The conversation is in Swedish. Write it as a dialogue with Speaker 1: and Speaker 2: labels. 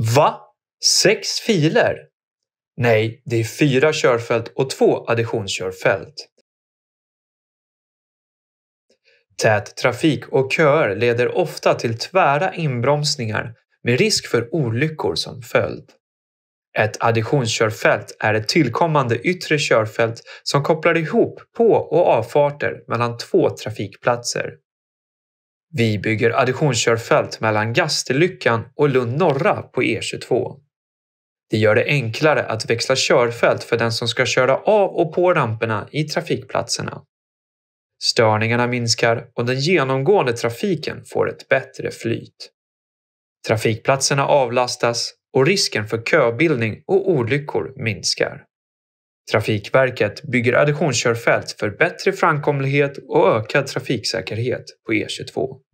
Speaker 1: Va? Sex filer? Nej, det är fyra
Speaker 2: körfält och två additionskörfält. Tät trafik och köer leder ofta till tvära inbromsningar med risk för olyckor som följd. Ett additionskörfält är ett tillkommande yttre körfält som kopplar ihop på och avfarter mellan två trafikplatser. Vi bygger additionskörfält mellan Gastelyckan och Lund norra på E22. Det gör det enklare att växla körfält för den som ska köra av och på ramperna i trafikplatserna. Störningarna minskar och den genomgående trafiken får ett bättre flyt. Trafikplatserna avlastas och risken för köbildning och olyckor minskar. Trafikverket bygger additionskörfält för bättre framkomlighet och ökad trafiksäkerhet på E22.